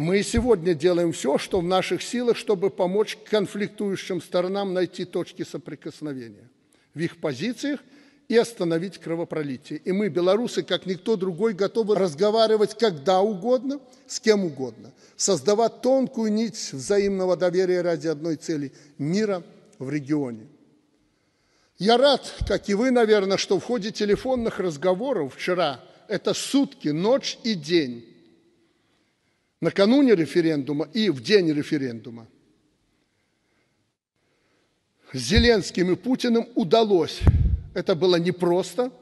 Мы сегодня делаем все, что в наших силах, чтобы помочь конфликтующим сторонам найти точки соприкосновения в их позициях и остановить кровопролитие. И мы, белорусы, как никто другой, готовы разговаривать когда угодно, с кем угодно, создавать тонкую нить взаимного доверия ради одной цели – мира в регионе. Я рад, как и вы, наверное, что в ходе телефонных разговоров вчера – это сутки, ночь и день накануне референдума и в день референдума. С Зеленским и Путиным удалось, это было непросто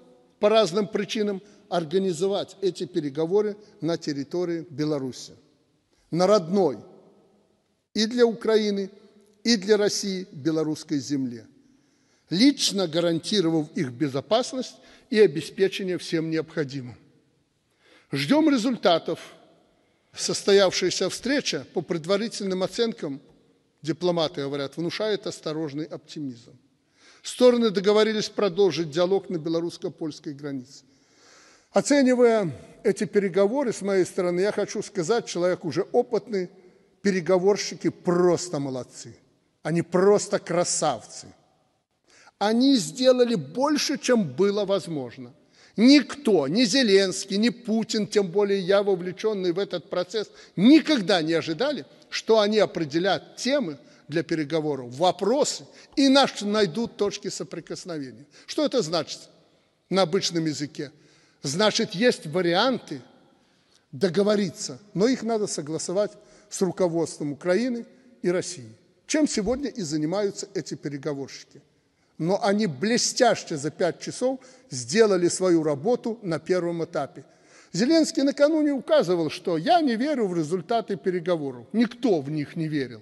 по разным причинам, организовать эти переговоры на территории Беларуси, на родной и для Украины, и для России белорусской земле, лично гарантировав их безопасность и обеспечение всем необходимым. Ждем результатов – состоявшаяся встреча, по предварительным оценкам, дипломаты говорят, внушает осторожный оптимизм. Стороны договорились продолжить диалог на белорусско-польской границе. Оценивая эти переговоры, с моей стороны, я хочу сказать, человек уже опытный, переговорщики просто молодцы. Они просто красавцы. Они сделали больше, чем было возможно. Никто, ни Зеленский, ни Путин, тем более я, вовлеченный в этот процесс, никогда не ожидали, что они определят темы для переговоров, вопросы и наши найдут точки соприкосновения. Что это значит на обычном языке? Значит, есть варианты договориться, но их надо согласовать с руководством Украины и России. Чем сегодня и занимаются эти переговорщики но они блестяще за пять часов сделали свою работу на первом этапе. Зеленский накануне указывал, что я не верю в результаты переговоров. Никто в них не верил.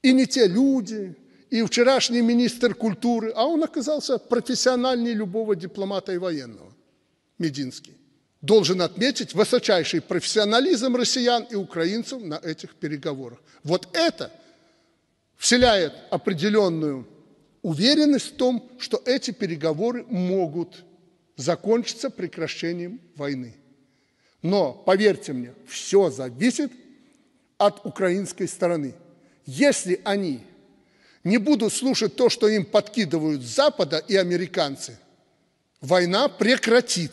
И не те люди, и вчерашний министр культуры, а он оказался профессиональнее любого дипломата и военного, Мединский. Должен отметить высочайший профессионализм россиян и украинцев на этих переговорах. Вот это – вселяет определенную уверенность в том, что эти переговоры могут закончиться прекращением войны. Но, поверьте мне, все зависит от украинской стороны. Если они не будут слушать то, что им подкидывают с Запада и американцы, война прекратит.